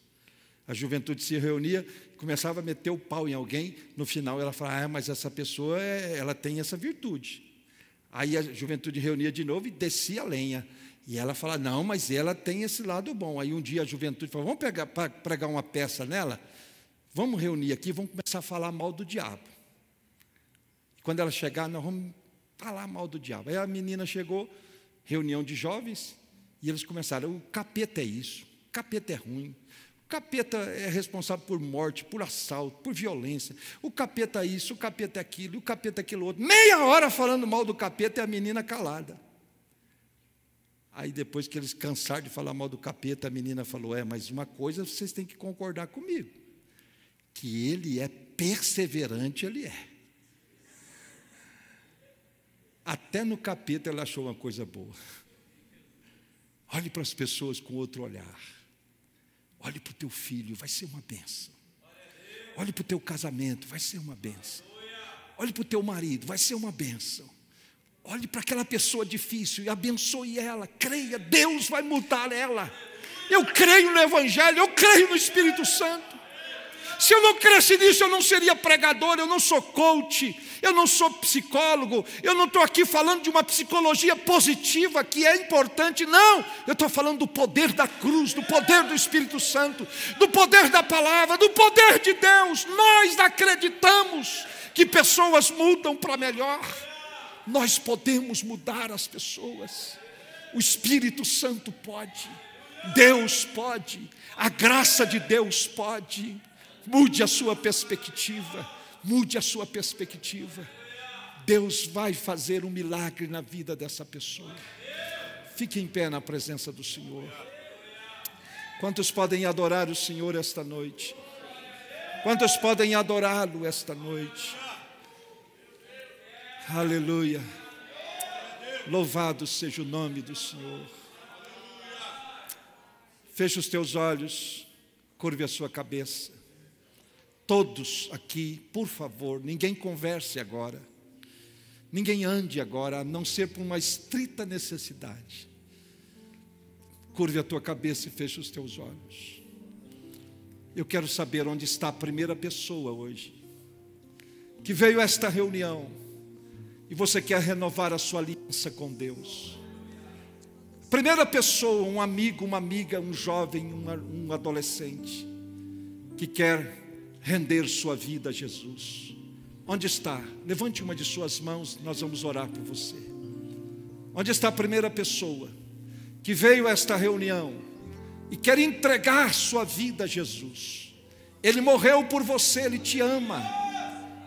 A juventude se reunia, começava a meter o pau em alguém, no final ela falava: "Ah, mas essa pessoa, é, ela tem essa virtude". Aí a juventude reunia de novo e descia a lenha. E ela falava: "Não, mas ela tem esse lado bom". Aí um dia a juventude falou: "Vamos pegar, pregar uma peça nela? Vamos reunir aqui, vamos começar a falar mal do diabo". Quando ela chegar, nós vamos falar mal do diabo. Aí a menina chegou, reunião de jovens, e eles começaram: o capeta é isso, o capeta é ruim, o capeta é responsável por morte, por assalto, por violência, o capeta é isso, o capeta é aquilo, o capeta é aquilo outro. Meia hora falando mal do capeta e a menina calada. Aí depois que eles cansaram de falar mal do capeta, a menina falou: É, mas uma coisa vocês têm que concordar comigo, que ele é perseverante, ele é. Até no capeta ela achou uma coisa boa. Olhe para as pessoas com outro olhar. Olhe para o teu filho, vai ser uma benção. Olhe para o teu casamento, vai ser uma benção. Olhe para o teu marido, vai ser uma benção. Olhe para aquela pessoa difícil e abençoe ela. Creia, Deus vai mudar ela. Eu creio no Evangelho, eu creio no Espírito Santo. Se eu não cresci nisso, eu não seria pregador, eu não sou coach, eu não sou psicólogo, eu não estou aqui falando de uma psicologia positiva que é importante, não. Eu estou falando do poder da cruz, do poder do Espírito Santo, do poder da palavra, do poder de Deus. Nós acreditamos que pessoas mudam para melhor. Nós podemos mudar as pessoas. O Espírito Santo pode. Deus pode. A graça de Deus pode. Mude a sua perspectiva, mude a sua perspectiva. Deus vai fazer um milagre na vida dessa pessoa. Fique em pé na presença do Senhor. Quantos podem adorar o Senhor esta noite? Quantos podem adorá-lo esta noite? Aleluia. Louvado seja o nome do Senhor. Feche os teus olhos, curve a sua cabeça. Todos aqui, por favor, ninguém converse agora, ninguém ande agora, a não ser por uma estrita necessidade. Curve a tua cabeça e feche os teus olhos. Eu quero saber onde está a primeira pessoa hoje, que veio a esta reunião, e você quer renovar a sua aliança com Deus. Primeira pessoa, um amigo, uma amiga, um jovem, uma, um adolescente, que quer render sua vida a Jesus. Onde está? Levante uma de suas mãos, nós vamos orar por você. Onde está a primeira pessoa que veio a esta reunião e quer entregar sua vida a Jesus? Ele morreu por você, ele te ama.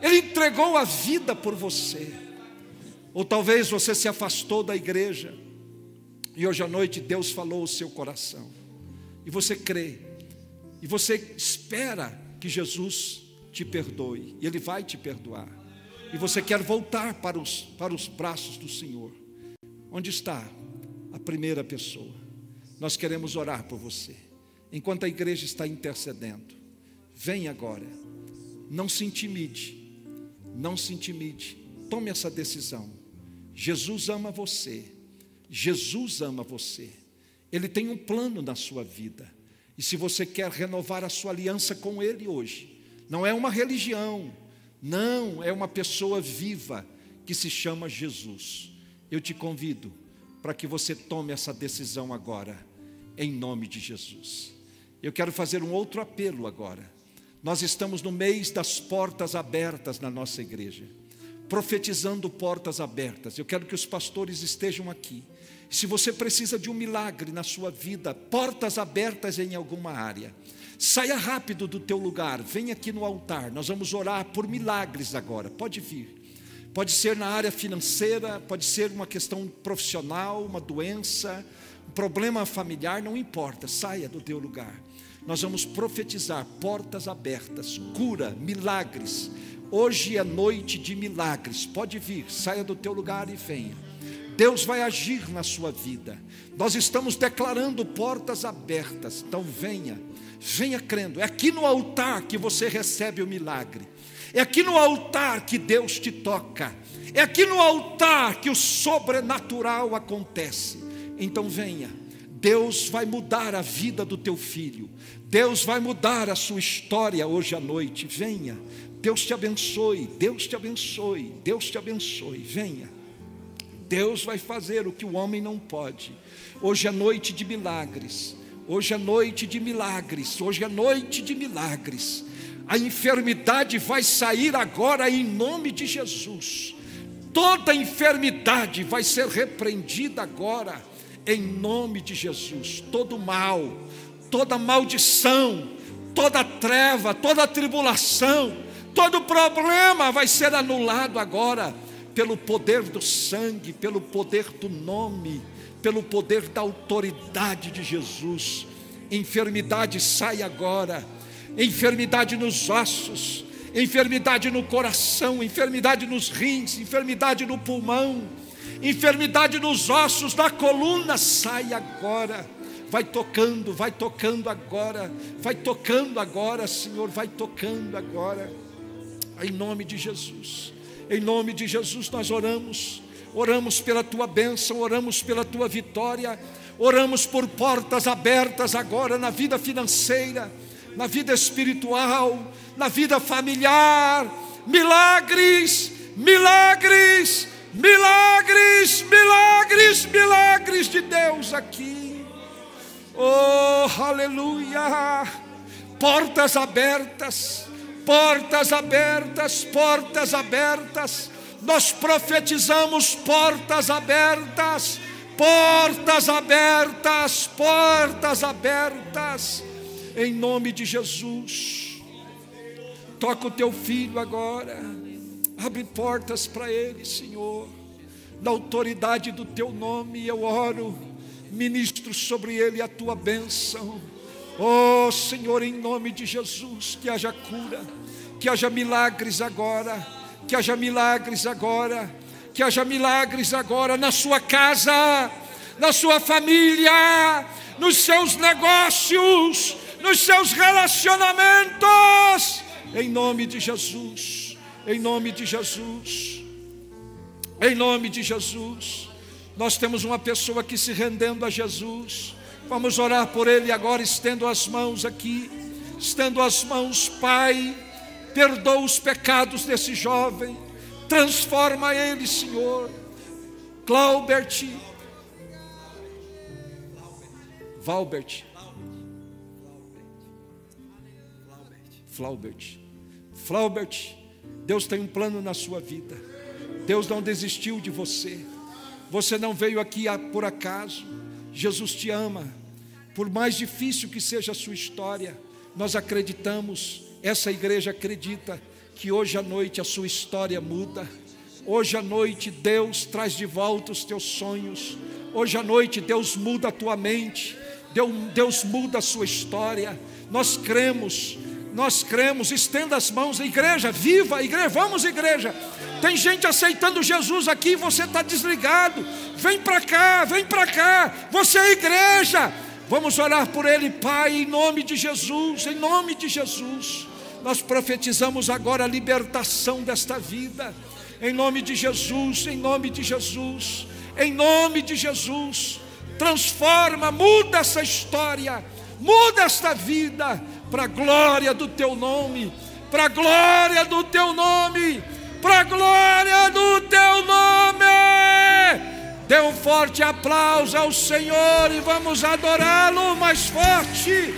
Ele entregou a vida por você. Ou talvez você se afastou da igreja e hoje à noite Deus falou o seu coração. E você crê. E você espera que Jesus te perdoe, e Ele vai te perdoar. E você quer voltar para os, para os braços do Senhor. Onde está a primeira pessoa? Nós queremos orar por você. Enquanto a igreja está intercedendo, vem agora. Não se intimide. Não se intimide. Tome essa decisão. Jesus ama você. Jesus ama você. Ele tem um plano na sua vida. E se você quer renovar a sua aliança com Ele hoje, não é uma religião, não, é uma pessoa viva que se chama Jesus. Eu te convido para que você tome essa decisão agora, em nome de Jesus. Eu quero fazer um outro apelo agora. Nós estamos no mês das portas abertas na nossa igreja, profetizando portas abertas. Eu quero que os pastores estejam aqui se você precisa de um milagre na sua vida, portas abertas em alguma área, saia rápido do teu lugar, venha aqui no altar. Nós vamos orar por milagres agora. Pode vir. Pode ser na área financeira, pode ser uma questão profissional, uma doença, um problema familiar, não importa. Saia do teu lugar. Nós vamos profetizar portas abertas, cura, milagres. Hoje é noite de milagres. Pode vir, saia do teu lugar e venha. Deus vai agir na sua vida. Nós estamos declarando portas abertas. Então venha, venha crendo. É aqui no altar que você recebe o milagre. É aqui no altar que Deus te toca. É aqui no altar que o sobrenatural acontece. Então venha. Deus vai mudar a vida do teu filho. Deus vai mudar a sua história hoje à noite. Venha. Deus te abençoe. Deus te abençoe. Deus te abençoe. Venha. Deus vai fazer o que o homem não pode. Hoje é noite de milagres. Hoje é noite de milagres. Hoje é noite de milagres. A enfermidade vai sair agora em nome de Jesus. Toda enfermidade vai ser repreendida agora em nome de Jesus. Todo mal, toda maldição, toda treva, toda tribulação, todo problema vai ser anulado agora pelo poder do sangue, pelo poder do nome, pelo poder da autoridade de Jesus. Enfermidade sai agora, enfermidade nos ossos, enfermidade no coração, enfermidade nos rins, enfermidade no pulmão, enfermidade nos ossos, na coluna, sai agora. Vai tocando, vai tocando agora, vai tocando agora, Senhor, vai tocando agora, em nome de Jesus. Em nome de Jesus nós oramos. Oramos pela tua bênção, oramos pela tua vitória, oramos por portas abertas agora na vida financeira, na vida espiritual, na vida familiar. Milagres, milagres, milagres, milagres, milagres de Deus aqui. Oh, aleluia! Portas abertas portas abertas, portas abertas. Nós profetizamos portas abertas, portas abertas, portas abertas, em nome de Jesus. Toca o teu filho agora, abre portas para ele, Senhor, na autoridade do teu nome, eu oro, ministro sobre ele a tua bênção Oh Senhor, em nome de Jesus, que haja cura, que haja milagres agora, que haja milagres agora, que haja milagres agora na sua casa, na sua família, nos seus negócios, nos seus relacionamentos, em nome de Jesus, em nome de Jesus, em nome de Jesus. Nós temos uma pessoa que se rendendo a Jesus Vamos orar por ele agora, estendo as mãos aqui. Estendo as mãos, Pai, perdoa os pecados desse jovem. Transforma ele, Senhor. Claubert. Valbert. Flaubert. Flaubert, Deus tem um plano na sua vida. Deus não desistiu de você. Você não veio aqui por acaso. Jesus te ama. Por mais difícil que seja a sua história, nós acreditamos, essa igreja acredita que hoje à noite a sua história muda. Hoje à noite Deus traz de volta os teus sonhos. Hoje à noite Deus muda a tua mente. Deus, Deus muda a sua história. Nós cremos, nós cremos. Estenda as mãos, igreja, viva, igreja, vamos, igreja. Tem gente aceitando Jesus aqui e você está desligado. Vem para cá, vem para cá. Você é igreja. Vamos orar por ele, Pai, em nome de Jesus, em nome de Jesus. Nós profetizamos agora a libertação desta vida, em nome de Jesus, em nome de Jesus, em nome de Jesus. Transforma, muda essa história, muda esta vida, para a glória do teu nome, para a glória do teu nome, para a glória do teu nome. Dê um forte aplauso ao Senhor e vamos adorá-lo mais forte.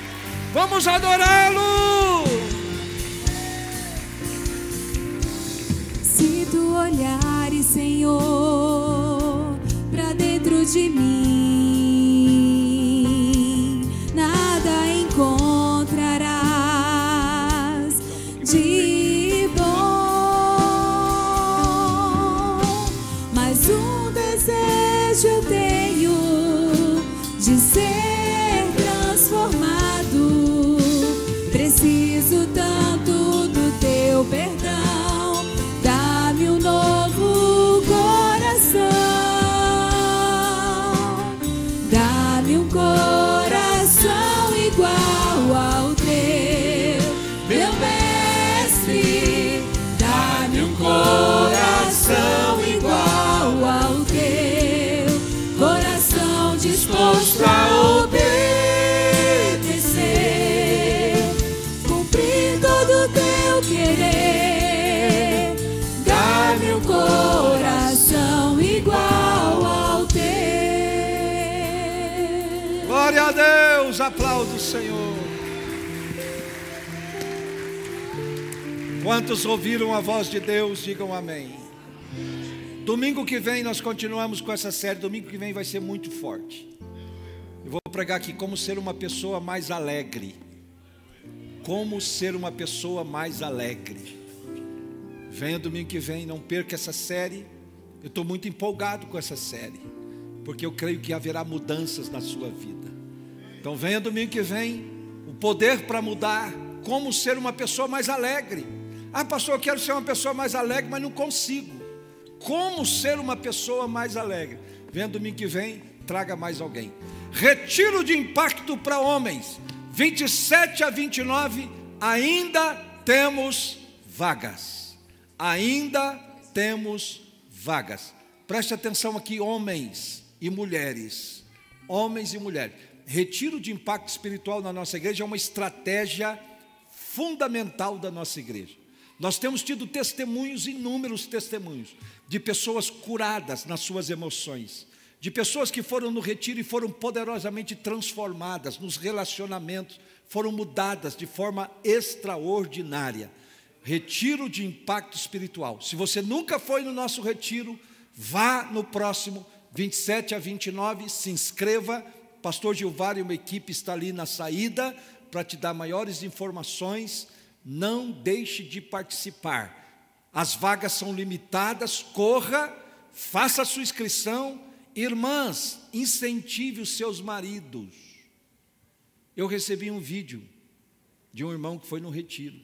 Vamos adorá-lo. Se tu olhares, Senhor, para dentro de mim Quantos ouviram a voz de Deus, digam amém. Domingo que vem nós continuamos com essa série. Domingo que vem vai ser muito forte. Eu vou pregar aqui como ser uma pessoa mais alegre. Como ser uma pessoa mais alegre. Venha domingo que vem, não perca essa série. Eu estou muito empolgado com essa série, porque eu creio que haverá mudanças na sua vida. Então venha domingo que vem, o poder para mudar, como ser uma pessoa mais alegre. Ah, pastor, eu quero ser uma pessoa mais alegre, mas não consigo. Como ser uma pessoa mais alegre? vendo domingo que vem, traga mais alguém. Retiro de impacto para homens, 27 a 29, ainda temos vagas. Ainda temos vagas. Preste atenção aqui, homens e mulheres. Homens e mulheres. Retiro de impacto espiritual na nossa igreja é uma estratégia fundamental da nossa igreja. Nós temos tido testemunhos, inúmeros testemunhos, de pessoas curadas nas suas emoções, de pessoas que foram no retiro e foram poderosamente transformadas nos relacionamentos, foram mudadas de forma extraordinária. Retiro de impacto espiritual. Se você nunca foi no nosso retiro, vá no próximo, 27 a 29, se inscreva. Pastor Gilvar e uma equipe está ali na saída para te dar maiores informações não deixe de participar. As vagas são limitadas, corra, faça a sua inscrição. Irmãs, incentive os seus maridos. Eu recebi um vídeo de um irmão que foi no retiro,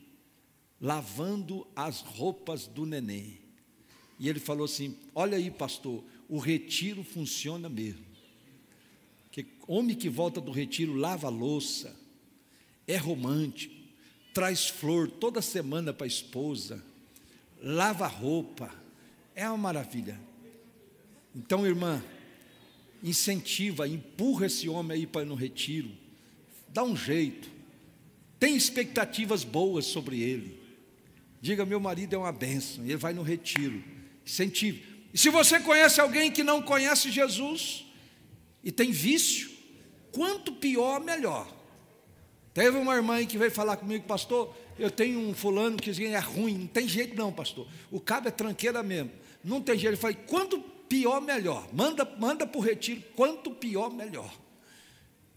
lavando as roupas do neném. E ele falou assim: Olha aí, pastor, o retiro funciona mesmo. Que homem que volta do retiro lava a louça, é romântico traz flor toda semana para a esposa, lava roupa, é uma maravilha. Então, irmã, incentiva, empurra esse homem aí para ir no retiro, dá um jeito, tem expectativas boas sobre ele. Diga, meu marido é uma bênção, ele vai no retiro, incentive. E se você conhece alguém que não conhece Jesus e tem vício, quanto pior, melhor. Teve uma irmã que veio falar comigo, pastor, eu tenho um fulano que é ruim, não tem jeito não, pastor. O cabo é tranqueira mesmo. Não tem jeito. Eu falei, quanto pior, melhor. Manda, manda para o retiro, quanto pior, melhor.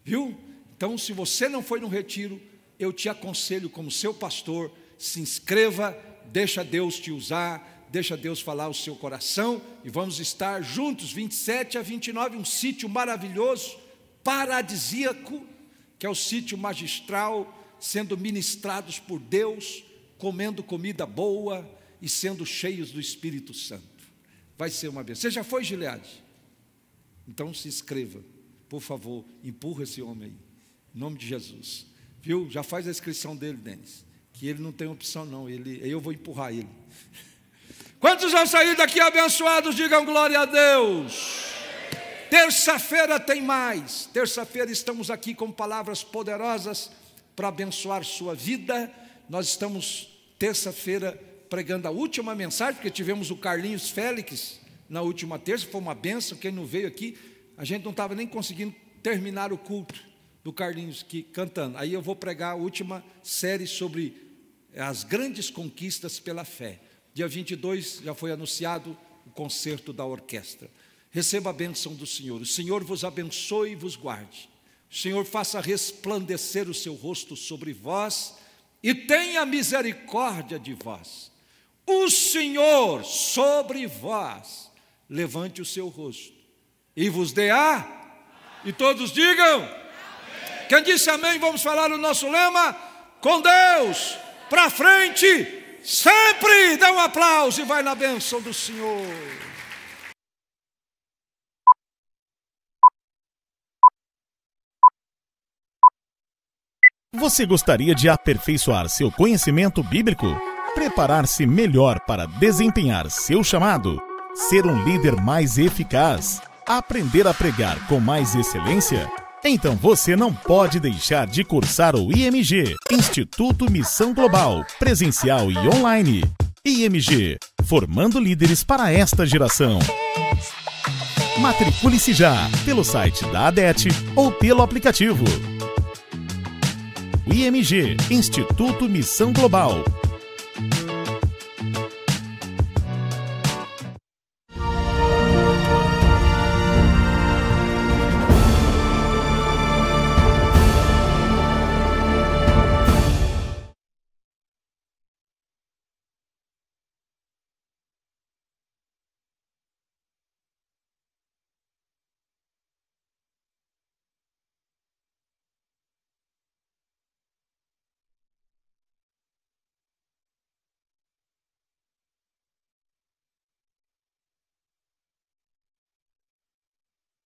Viu? Então, se você não foi no retiro, eu te aconselho, como seu pastor, se inscreva, deixa Deus te usar, deixa Deus falar o seu coração e vamos estar juntos, 27 a 29, um sítio maravilhoso, paradisíaco que é o sítio magistral, sendo ministrados por Deus, comendo comida boa e sendo cheios do Espírito Santo. Vai ser uma benção. Você já foi, Gileade? Então se inscreva, por favor, empurra esse homem aí, em nome de Jesus. Viu? Já faz a inscrição dele, Denis. Que ele não tem opção, não. Ele, eu vou empurrar ele. Quantos vão sair daqui abençoados? Digam glória a Deus. Terça-feira tem mais. Terça-feira estamos aqui com palavras poderosas para abençoar sua vida. Nós estamos terça-feira pregando a última mensagem, porque tivemos o Carlinhos Félix na última terça, foi uma benção. Quem não veio aqui, a gente não estava nem conseguindo terminar o culto do Carlinhos que cantando. Aí eu vou pregar a última série sobre as grandes conquistas pela fé. Dia 22 já foi anunciado o concerto da orquestra. Receba a bênção do Senhor. O Senhor vos abençoe e vos guarde. O Senhor faça resplandecer o seu rosto sobre vós e tenha misericórdia de vós. O Senhor sobre vós levante o seu rosto e vos dê a. E todos digam: amém. Quem disse amém, vamos falar o nosso lema? Com Deus, para frente, sempre. Dá um aplauso e vai na bênção do Senhor. Você gostaria de aperfeiçoar seu conhecimento bíblico? Preparar-se melhor para desempenhar seu chamado? Ser um líder mais eficaz? Aprender a pregar com mais excelência? Então você não pode deixar de cursar o IMG Instituto Missão Global, presencial e online. IMG formando líderes para esta geração. Matricule-se já pelo site da ADET ou pelo aplicativo. IMG Instituto Missão Global